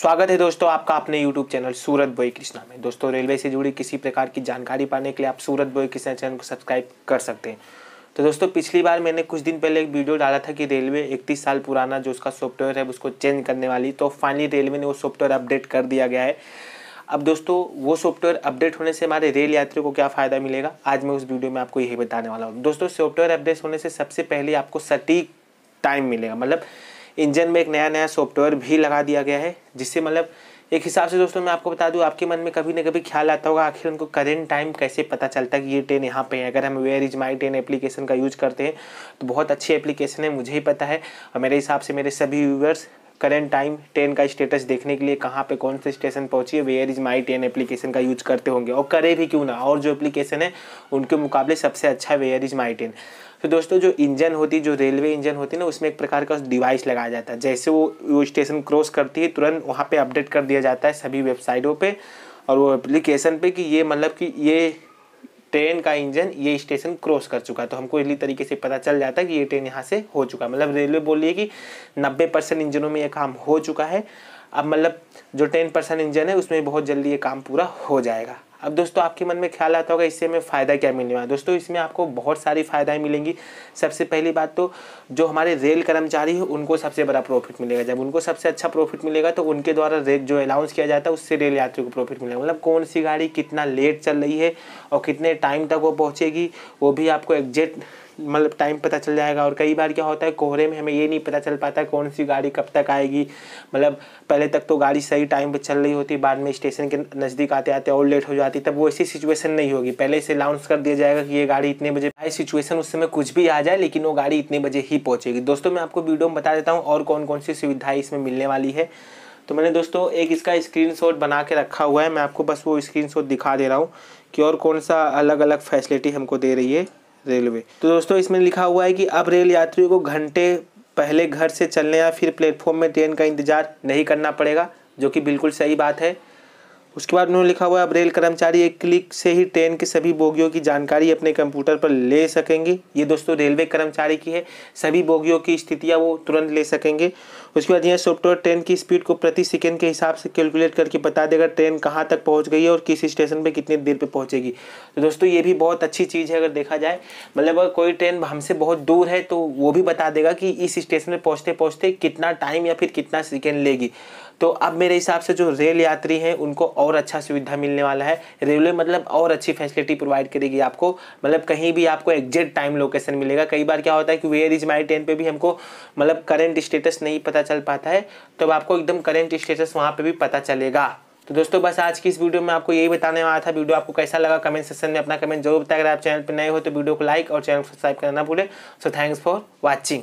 स्वागत है दोस्तों आपका अपने यूट्यूब चैनल सूरत बोई कृष्णा में दोस्तों रेलवे से जुड़ी किसी प्रकार की जानकारी पाने के लिए आप सूरत बोई कृष्णा चैनल को सब्सक्राइब कर सकते हैं तो दोस्तों पिछली बार मैंने कुछ दिन पहले एक वीडियो डाला था कि रेलवे 31 साल पुराना जो उसका सॉफ्टवेयर है उसको चेंज करने वाली तो फाइनली रेलवे ने वो सॉफ्टवेयर अपडेट कर दिया गया है अब दोस्तों वो सॉफ्टवेयर अपडेट होने से हमारे रेल यात्रियों को क्या फ़ायदा मिलेगा आज मैं उस वीडियो में आपको यही बताने वाला हूँ दोस्तों सॉफ्टवेयर अपडेट होने से सबसे पहले आपको सटीक टाइम मिलेगा मतलब इंजन में एक नया नया सॉफ्टवेयर भी लगा दिया गया है जिससे मतलब एक हिसाब से दोस्तों मैं आपको बता दूं आपके मन में कभी ना कभी ख्याल आता होगा आखिर उनको करेंट टाइम कैसे पता चलता है कि ये ट्रेन यहाँ पे है अगर हम where is my train application का यूज करते हैं तो बहुत अच्छी एप्लीकेशन है मुझे ही पता है और मेरे हिसाब से मेरे सभी व्यूवर्स करेंट टाइम ट्रेन का स्टेटस देखने के लिए कहाँ पे कौन से स्टेशन पहुँची है where is my train application का यूज करते होंगे और करे भी क्यों ना और जो एप्लीकेशन है उनके मुकाबले सबसे अच्छा है वेयर इज़ माई ट्रेन तो दोस्तों जो इंजन होती जो रेलवे इंजन होती है ना उसमें एक प्रकार का डिवाइस लगाया जाता है जैसे वो वो स्टेशन क्रॉस करती है तुरंत वहाँ पर अपडेट कर दिया जाता है सभी वेबसाइटों पर और वो एप्लीकेशन पर कि ये मतलब कि ये ट्रेन का इंजन ये स्टेशन क्रॉस कर चुका है तो हमको इसी तरीके से पता चल जाता है कि ये ट्रेन यहाँ से हो चुका है मतलब रेलवे बोल रही है कि नब्बे परसेंट इंजनों में ये काम हो चुका है अब मतलब जो टेन परसेंट इंजन है उसमें बहुत जल्दी ये काम पूरा हो जाएगा अब दोस्तों आपके मन में ख्याल आता होगा इससे हमें फ़ायदा क्या मिलने वाला है दोस्तों इसमें आपको बहुत सारी फ़ायदाएँ मिलेंगी सबसे पहली बात तो जो हमारे रेल कर्मचारी है उनको सबसे बड़ा प्रॉफिट मिलेगा जब उनको सबसे अच्छा प्रॉफिट मिलेगा तो उनके द्वारा रेल जो अलाउंस किया जाता है उससे रेल यात्री को प्रॉफिट मिलेगा मतलब कौन सी गाड़ी कितना लेट चल रही है और कितने टाइम तक वो पहुँचेगी वो भी आपको एग्जैक्ट मतलब टाइम पता चल जाएगा और कई बार क्या होता है कोहरे में हमें ये नहीं पता चल पाता कौन सी गाड़ी कब तक आएगी मतलब पहले तक तो गाड़ी सही टाइम पर चल रही होती बाद में स्टेशन के नज़दीक आते आते और लेट हो जाती तब वो ऐसी सिचुएशन नहीं होगी पहले से अनाउंस कर दिया जाएगा कि ये गाड़ी इतने बजे आई सिचुएशन उस समय कुछ भी आ जाए लेकिन वो गाड़ी इतने बजे ही पहुँचेगी दोस्तों मैं आपको वीडियो में बता देता हूँ और कौन कौन सी सुविधाएँ इसमें मिलने वाली है तो मैंने दोस्तों एक इसका स्क्रीनशॉट बना के रखा हुआ है मैं आपको बस वो स्क्रीनशॉट दिखा दे रहा हूँ कि और कौन सा अलग अलग फैसिलिटी हमको दे रही है रेलवे तो दोस्तों इसमें लिखा हुआ है कि अब रेल यात्रियों को घंटे पहले घर से चलने या फिर प्लेटफॉर्म में ट्रेन का इंतजार नहीं करना पड़ेगा जो कि बिल्कुल सही बात है उसके बाद उन्होंने लिखा हुआ है अब रेल कर्मचारी एक क्लिक से ही ट्रेन के सभी बोगियों की जानकारी अपने कंप्यूटर पर ले सकेंगे ये दोस्तों रेलवे कर्मचारी की है सभी बोगियों की स्थितियाँ वो तुरंत ले सकेंगे उसके बाद यह सॉफ्टवेयर ट्रेन की स्पीड को प्रति सेकेंड के हिसाब से कैलकुलेट करके बता देगा ट्रेन कहाँ तक पहुँच गई है और किस स्टेशन पर कितनी देर पर पहुँचेगी तो दोस्तों ये भी बहुत अच्छी चीज़ है अगर देखा जाए मतलब अगर कोई ट्रेन हमसे बहुत दूर है तो वो भी बता देगा कि इस स्टेशन पर पहुँचते पहुँचते कितना टाइम या फिर कितना सेकेंड लेगी तो अब मेरे हिसाब से जो रेल यात्री हैं उनको और और अच्छा सुविधा मिलने वाला है रेलवे मतलब और अच्छी फैसिलिटी प्रोवाइड करेगी आपको मतलब कहीं भी आपको एग्जैक्ट टाइम लोकेशन मिलेगा कई बार क्या होता है कि वेयर इज माई ट्रेन पर भी हमको मतलब करेंट स्टेटस नहीं पता चल पाता है तो आपको एकदम करेंट स्टेटस वहाँ पर भी पता चलेगा तो दोस्तों बस आज की इस वीडियो में आपको यही बताने वाला था वीडियो आपको कैसा लगा कमेंट सेक्शन में अपना कमेंट जरूर बताया अगर आप चैनल पर नए हो तो वीडियो को लाइक और चैनल को सब्सक्राइब करना ना भूलें सो थैंक्स फॉर वॉचिंग